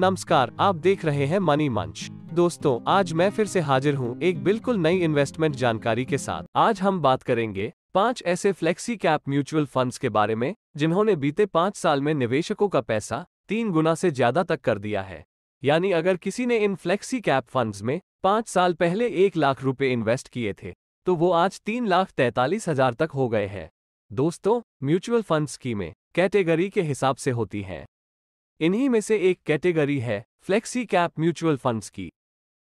नमस्कार आप देख रहे हैं मनी मंच दोस्तों आज मैं फिर से हाजिर हूँ एक बिल्कुल नई इन्वेस्टमेंट जानकारी के साथ आज हम बात करेंगे पांच ऐसे फ्लेक्सी कैप म्यूचुअल फंड्स के बारे में जिन्होंने बीते पाँच साल में निवेशकों का पैसा तीन गुना से ज्यादा तक कर दिया है यानी अगर किसी ने इन फ्लेक्सी कैप फंड्स में पाँच साल पहले एक लाख रुपए इन्वेस्ट किए थे तो वो आज तीन लाख तैतालीस हजार तक हो गए हैं दोस्तों म्यूचुअल फंड स्कीमें कैटेगरी के हिसाब से होती हैं इन्हीं में से एक कैटेगरी है फ्लेक्सी कैप म्यूचुअल फंड्स की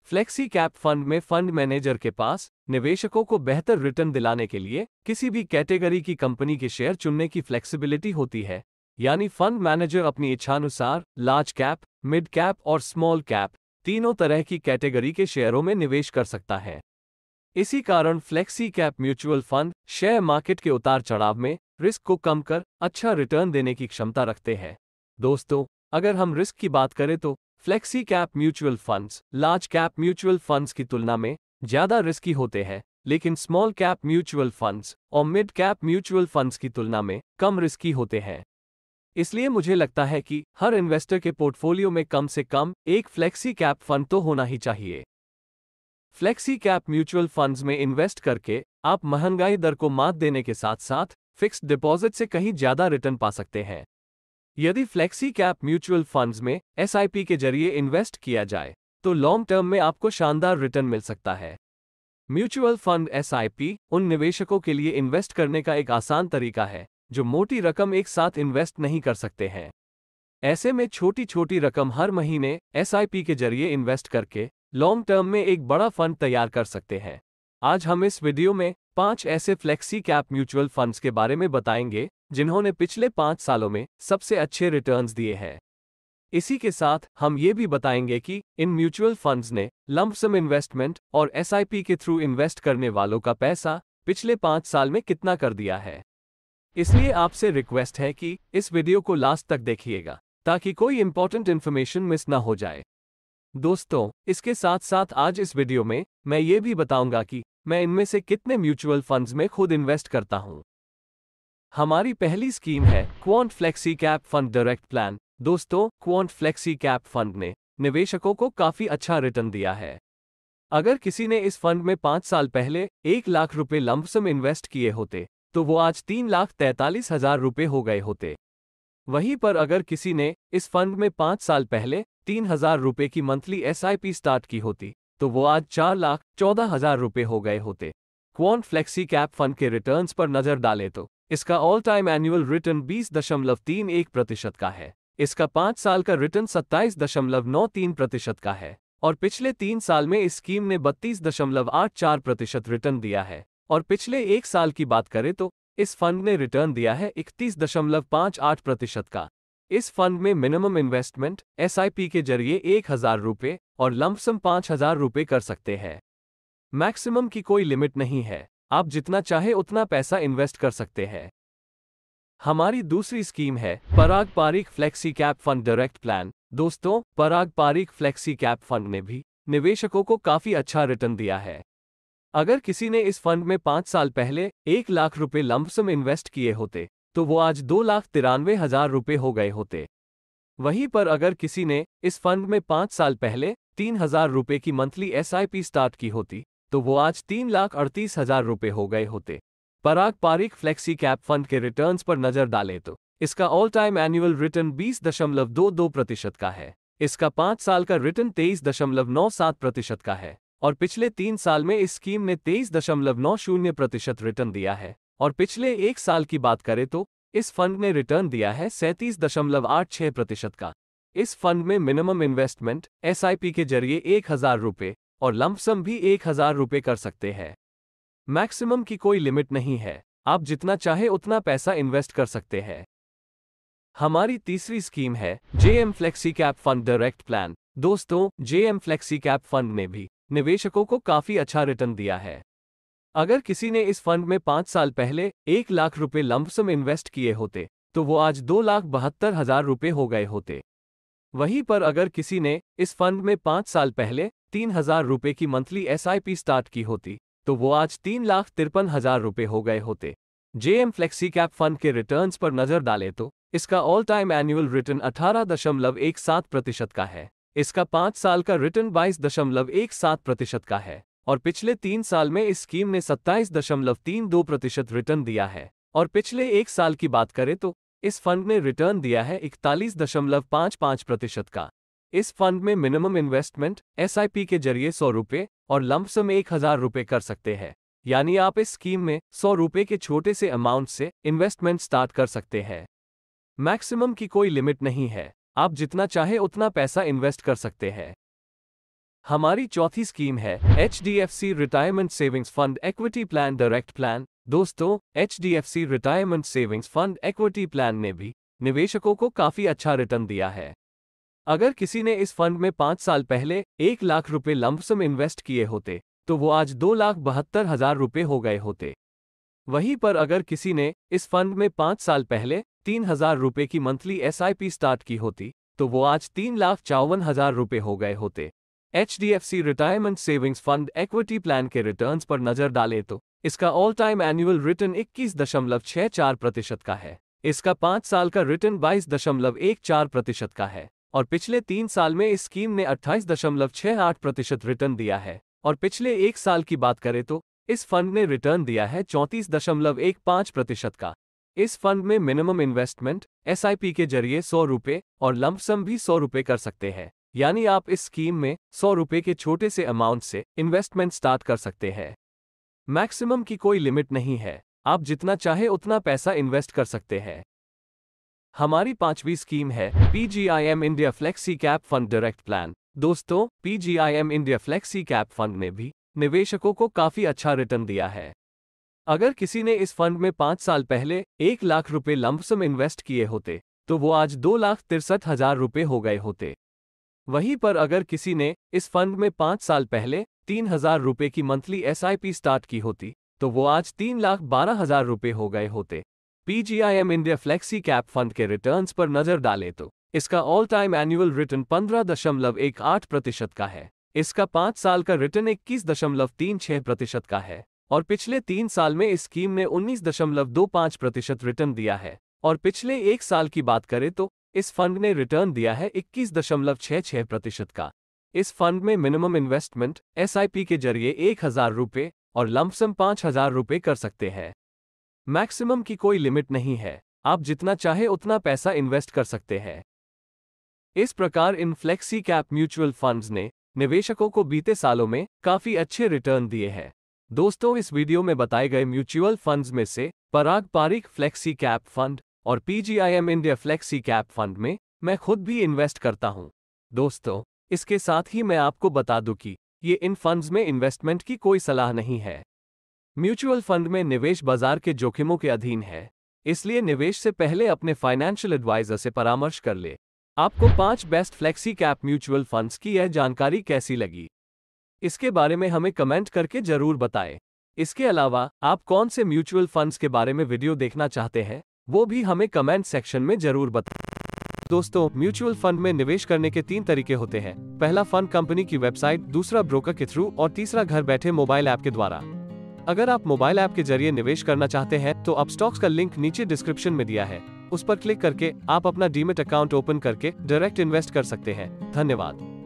फ्लेक्सी कैप फंड में फंड मैनेजर के पास निवेशकों को बेहतर रिटर्न दिलाने के लिए किसी भी कैटेगरी की कंपनी के शेयर चुनने की फ्लेक्सिबिलिटी होती है यानी फंड मैनेजर अपनी इच्छानुसार लार्ज कैप मिड कैप और स्मॉल कैप तीनों तरह की कैटेगरी के शेयरों में निवेश कर सकता है इसी कारण flexi cap mutual fund share market के उतार चढ़ाव में रिस्क को कम कर अच्छा रिटर्न देने की क्षमता रखते हैं दोस्तों अगर हम रिस्क की बात करें तो flexi cap mutual funds large cap mutual funds की तुलना में ज्यादा रिस्की होते हैं लेकिन स्मॉल कैप म्यूचुअल फंड्स और मिड कैप म्यूचुअल फंड्स की तुलना में कम रिस्की होते हैं इसलिए मुझे लगता है कि हर इन्वेस्टर के पोर्टफोलियो में कम से कम एक फ्लेक्सी कैप फंड तो होना ही चाहिए फ्लेक्सी कैप म्यूचुअल फंड्स में इन्वेस्ट करके आप महंगाई दर को मात देने के साथ साथ फिक्स्ड डिपॉजिट से कहीं ज्यादा रिटर्न पा सकते हैं यदि फ्लेक्सी कैप म्यूचुअल फंड्स में एस के जरिए इन्वेस्ट किया जाए तो लॉन्ग टर्म में आपको शानदार रिटर्न मिल सकता है म्यूचुअल फंड एस उन निवेशकों के लिए इन्वेस्ट करने का एक आसान तरीका है जो मोटी रकम एक साथ इन्वेस्ट नहीं कर सकते हैं ऐसे में छोटी छोटी रकम हर महीने एस के जरिए इन्वेस्ट करके लॉन्ग टर्म में एक बड़ा फंड तैयार कर सकते हैं आज हम इस वीडियो में पांच ऐसे फ्लेक्सी कैप म्यूचुअल फंड्स के बारे में बताएंगे जिन्होंने पिछले पांच सालों में सबसे अच्छे रिटर्न्स दिए हैं इसी के साथ हम ये भी बताएंगे कि इन म्यूचुअल फंड्स ने लम्पसम इन्वेस्टमेंट और एस के थ्रू इन्वेस्ट करने वालों का पैसा पिछले पाँच साल में कितना कर दिया है इसलिए आपसे रिक्वेस्ट है कि इस वीडियो को लास्ट तक देखिएगा ताकि कोई इंपॉर्टेंट इन्फॉर्मेशन मिस ना हो जाए दोस्तों इसके साथ साथ आज इस वीडियो में मैं ये भी बताऊंगा कि मैं इनमें से कितने म्यूचुअल फंड्स में खुद इन्वेस्ट करता हूं हमारी पहली स्कीम है quant flexi cap fund direct plan दोस्तों क्वांट फ्लेक्सी कैप फंड ने निवेशकों को काफी अच्छा रिटर्न दिया है अगर किसी ने इस फंड में पाँच साल पहले एक लाख रुपए लंबसम इन्वेस्ट किए होते तो वो आज तीन लाख तैतालीस हजार रुपये हो गए होते वहीं पर अगर किसी ने इस फंड में पांच साल पहले तीन हजार रुपये की मंथली एसआईपी स्टार्ट की होती तो वो आज चार लाख चौदह हजार रुपये हो गए होते क्वॉन फ्लेक्सी कैप फंड के रिटर्न्स पर नजर डाले तो इसका ऑल टाइम एनुअल रिटर्न बीस दशमलव तीन एक प्रतिशत का है इसका पांच साल का रिटर्न सत्ताईस दशमलव नौ तीन प्रतिशत का है और पिछले तीन साल में इस स्कीम ने बत्तीस दशमलव आठ चार प्रतिशत रिटर्न दिया है और पिछले एक साल की बात करें तो इस फंड ने रिटर्न दिया है इकतीस दशमलव आठ प्रतिशत का इस फंड में मिनिमम इन्वेस्टमेंट एस के जरिए एक हजार रुपये और लंपसम पांच हजार रुपये कर सकते हैं मैक्सिमम की कोई लिमिट नहीं है आप जितना चाहे उतना पैसा इन्वेस्ट कर सकते हैं हमारी दूसरी स्कीम है Parag Parikh flexi cap fund direct plan दोस्तों Parag Parikh flexi cap fund ने भी निवेशकों को काफी अच्छा रिटर्न दिया है अगर किसी ने इस फंड में पाँच साल पहले एक लाख रुपए लंबसम इन्वेस्ट किए होते तो वो आज दो लाख तिरानवे हजार रुपये हो गए होते वहीं पर अगर किसी ने इस फंड में पाँच साल पहले तीन हजार रुपये की मंथली एसआईपी स्टार्ट की होती तो वो आज तीन लाख अड़तीस हजार रुपये हो गए होते Parag Parikh flexi cap fund के रिटर्न्स पर नजर डाले तो इसका ऑल टाइम एनुअल रिटर्न बीस दशमलव दो दो प्रतिशत का है इसका पाँच साल का रिटर्न तेईस दशमलव नौ सात प्रतिशत का है और पिछले तीन साल में इस स्कीम ने तेईस दशमलव नौ शून्य प्रतिशत रिटर्न दिया है और पिछले एक साल की बात करें तो इस फंड ने रिटर्न दिया है सैंतीस दशमलव आठ छह प्रतिशत का इस फंड में मिनिमम इन्वेस्टमेंट एस के जरिए एक हजार रुपये और लमसम भी एक हजार रुपये कर सकते हैं मैक्सिमम की कोई लिमिट नहीं है आप जितना चाहे उतना पैसा इन्वेस्ट कर सकते हैं हमारी तीसरी स्कीम है J M flexi cap fund direct plan दोस्तों J M flexi cap fund ने भी निवेशकों को काफी अच्छा रिटर्न दिया है अगर किसी ने इस फंड में पाँच साल पहले एक लाख रुपए लंबसम इन्वेस्ट किए होते तो वो आज दो लाख बहत्तर हजार रुपये हो गए होते वहीं पर अगर किसी ने इस फंड में पाँच साल पहले तीन हजार रुपये की मंथली एसआईपी स्टार्ट की होती तो वो आज तीन लाख तिरपन हजार रुपये हो गए होते जेएम फ्लेक्सी कैप फंड के रिटर्न्स पर नजर डाले तो इसका ऑल टाइम एनुअल रिटर्न सात प्रतिशत का है इसका पाँच साल का रिटर्न बाईस दशमलव एक सात प्रतिशत का है और पिछले तीन साल में इस स्कीम ने सत्ताईस दशमलव तीन दो प्रतिशत रिटर्न दिया है और पिछले एक साल की बात करें तो इस फंड ने रिटर्न दिया है इकतालीस दशमलव पाँच पाँच प्रतिशत का इस फंड में मिनिमम इन्वेस्टमेंट एस के जरिए सौ रुपये और लंपसम एक हजार रुपये कर सकते हैं यानी आप इस स्कीम में सौ रुपये के छोटे से अमाउंट से इन्वेस्टमेंट स्टार्ट कर सकते हैं मैक्सिमम की कोई लिमिट नहीं है आप जितना चाहे उतना पैसा इन्वेस्ट कर सकते हैं हमारी चौथी स्कीम है H D retirement savings fund equity plan direct plan दोस्तों H D retirement savings fund equity plan ने भी निवेशकों को काफी अच्छा रिटर्न दिया है अगर किसी ने इस फंड में पांच साल पहले एक लाख रुपए लंबसम इन्वेस्ट किए होते तो वो आज दो लाख बहत्तर हजार रुपए हो गए होते वहीं पर अगर किसी ने इस फंड में पांच साल पहले तीन हजार रुपये की मंथली एसआईपी स्टार्ट की होती तो वो आज तीन लाख चौवन हजार रुपये हो गए होते H retirement savings fund equity plan के रिटर्न्स पर नजर डाले तो इसका ऑल टाइम एनुअल रिटर्न इक्कीस दशमलव छह चार प्रतिशत का है इसका पाँच साल का रिटर्न बाईस दशमलव एक चार प्रतिशत का है और पिछले तीन साल में इस स्कीम ने अट्ठाईस दशमलव छह आठ प्रतिशत रिटर्न दिया है और पिछले एक साल की बात करें तो इस फंड ने रिटर्न दिया है चौंतीस दशमलव एक पाँच प्रतिशत का इस फंड में मिनिमम इन्वेस्टमेंट एस के जरिए सौ रुपये और लंपसम भी सौ रुपये कर सकते हैं यानी आप इस स्कीम में सौ रुपये के छोटे से अमाउंट से इन्वेस्टमेंट स्टार्ट कर सकते हैं मैक्सिमम की कोई लिमिट नहीं है आप जितना चाहे उतना पैसा इन्वेस्ट कर सकते हैं हमारी पांचवी स्कीम है PGIM India flexi cap fund direct plan दोस्तों PGIM India flexi cap fund ने भी निवेशकों को काफी अच्छा रिटर्न दिया है अगर किसी ने इस फंड में पाँच साल पहले एक लाख रुपए लंबसम इन्वेस्ट किए होते तो वो आज दो लाख तिरसठ हजार रुपये हो गए होते वहीं पर अगर किसी ने इस फंड में पाँच साल पहले तीन हजार रुपये की मंथली एसआईपी स्टार्ट की होती तो वो आज तीन लाख बारह हजार रुपये हो गए होते PGIM India flexi cap fund के रिटर्न्स पर नजर डालें तो इसका ऑल टाइम एनुअल रिटर्न पंद्रह दशमलव एक आठ प्रतिशत का है इसका पाँच साल का रिटर्न इक्कीस दशमलव तीन छह प्रतिशत का है और पिछले तीन साल में इस स्कीम ने 19.25 प्रतिशत रिटर्न दिया है और पिछले एक साल की बात करें तो इस फंड ने रिटर्न दिया है 21.66 प्रतिशत का इस फंड में मिनिमम इन्वेस्टमेंट एस के जरिए एक हजार रुपये और लमसम पांच हजार रुपये कर सकते हैं मैक्सिमम की कोई लिमिट नहीं है आप जितना चाहे उतना पैसा इन्वेस्ट कर सकते हैं इस प्रकार इन फ्लेक्सी कैप म्यूचुअल फंड्स ने निवेशकों को बीते सालों में काफी अच्छे रिटर्न दिए हैं दोस्तों इस वीडियो में बताए गए म्यूचुअल फंड्स में से Parag Parikh flexi cap fund और PGIM India flexi cap fund में मैं खुद भी इन्वेस्ट करता हूं। दोस्तों इसके साथ ही मैं आपको बता दूं कि ये इन फंड्स में इन्वेस्टमेंट की कोई सलाह नहीं है म्यूचुअल फंड में निवेश बाजार के जोखिमों के अधीन है इसलिए निवेश से पहले अपने फाइनेंशियल एडवाइजर से परामर्श कर ले आपको पांच best flexi cap mutual funds की यह जानकारी कैसी लगी इसके बारे में हमें कमेंट करके जरूर बताएं। इसके अलावा आप कौन से म्यूचुअल फंड्स के बारे में वीडियो देखना चाहते हैं वो भी हमें कमेंट सेक्शन में जरूर बताएं। दोस्तों म्यूचुअल फंड में निवेश करने के तीन तरीके होते हैं पहला फंड कंपनी की वेबसाइट दूसरा ब्रोकर के थ्रू और तीसरा घर बैठे मोबाइल ऐप के द्वारा अगर आप मोबाइल ऐप के जरिए निवेश करना चाहते हैं तो आप स्टॉक्स का लिंक नीचे डिस्क्रिप्शन में दिया है उस पर क्लिक करके आप अपना डीमेट अकाउंट ओपन करके डायरेक्ट इन्वेस्ट कर सकते हैं धन्यवाद